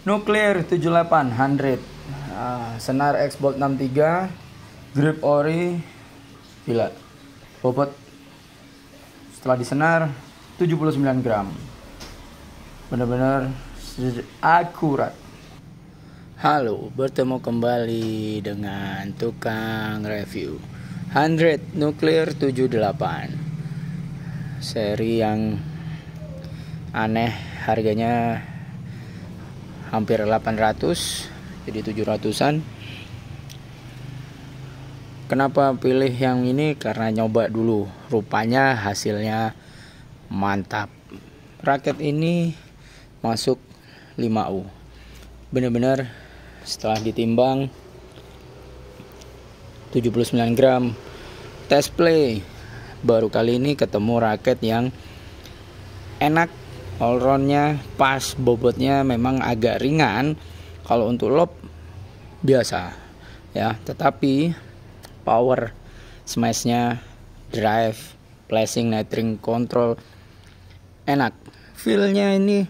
Nuklir 7800 uh, Senar bolt 63 Grip ori Gila Bobot Setelah disenar 79 gram Bener-bener akurat Halo, bertemu kembali dengan tukang review 100 Nuclear 78 Seri yang aneh harganya hampir 800 jadi 700an kenapa pilih yang ini karena nyoba dulu rupanya hasilnya mantap raket ini masuk 5U bener-bener setelah ditimbang 79 gram test play baru kali ini ketemu raket yang enak allroundnya pas bobotnya memang agak ringan kalau untuk lob biasa ya tetapi power smashnya drive placing netring control enak feelnya ini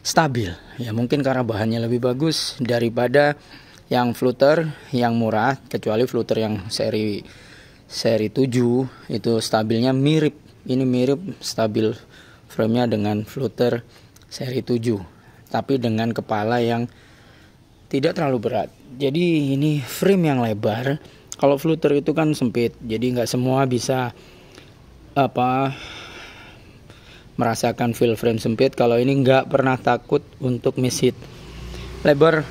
stabil ya mungkin karena bahannya lebih bagus daripada yang fluter yang murah kecuali fluter yang seri seri 7 itu stabilnya mirip ini mirip stabil Frame-nya dengan floater seri 7 tapi dengan kepala yang tidak terlalu berat jadi ini frame yang lebar kalau floater itu kan sempit jadi nggak semua bisa apa merasakan feel frame sempit kalau ini nggak pernah takut untuk miss hit lebar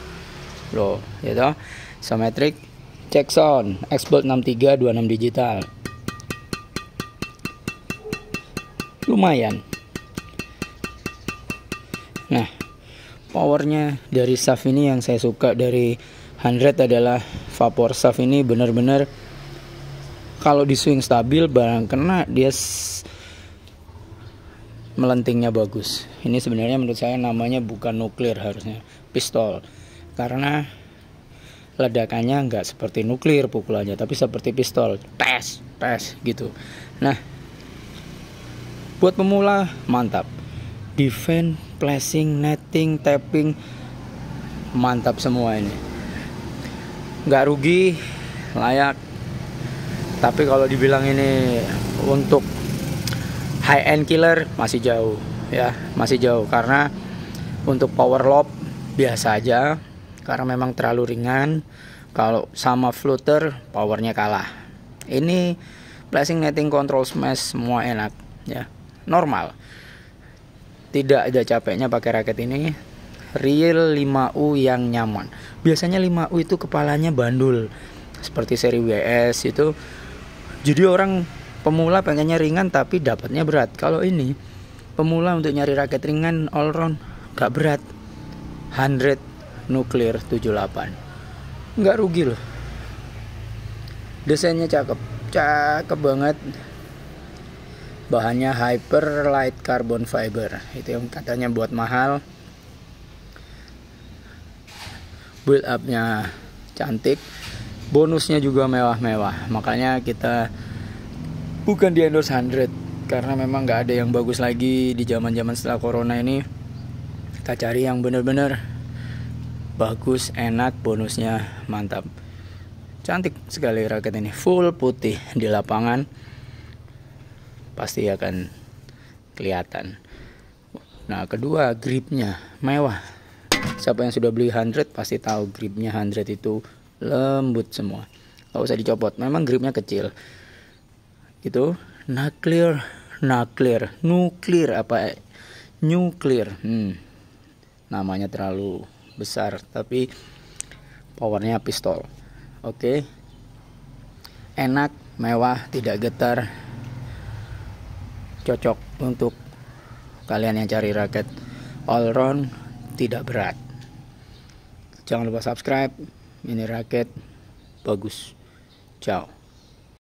loh gitu symmetric check sound expert 6326 digital lumayan Nah, powernya dari Saf ini yang saya suka dari 100 adalah vapor Saf ini benar-benar kalau di swing stabil barang kena dia melentingnya bagus. Ini sebenarnya menurut saya namanya bukan nuklir harusnya, pistol. Karena ledakannya nggak seperti nuklir pukulannya, tapi seperti pistol. Tes, tes gitu. Nah, buat pemula mantap. Defend placing, netting, tapping mantap semua ini Gak rugi layak tapi kalau dibilang ini untuk high end killer masih jauh ya masih jauh karena untuk power lob biasa aja karena memang terlalu ringan kalau sama floater, powernya kalah ini placing netting control smash semua enak ya normal tidak ada capeknya pakai raket ini real 5U yang nyaman biasanya 5U itu kepalanya bandul seperti seri WS itu jadi orang pemula pengennya ringan tapi dapatnya berat kalau ini pemula untuk nyari raket ringan all round gak berat 100 nuklir 78 nggak rugi loh desainnya cakep cakep banget bahannya hyper light carbon fiber itu yang katanya buat mahal build upnya cantik bonusnya juga mewah-mewah makanya kita bukan di endorse 100 karena memang nggak ada yang bagus lagi di zaman zaman setelah corona ini kita cari yang bener-bener bagus enak bonusnya mantap cantik sekali raket ini full putih di lapangan pasti akan kelihatan nah kedua gripnya mewah siapa yang sudah beli 100 pasti tahu gripnya 100 itu lembut semua nggak usah dicopot memang gripnya kecil itu nuclear, nuclear, nuclear apa eh, Nuclear. hmm. namanya terlalu besar tapi powernya pistol oke okay. enak mewah tidak getar cocok untuk kalian yang cari raket all round tidak berat jangan lupa subscribe ini raket bagus ciao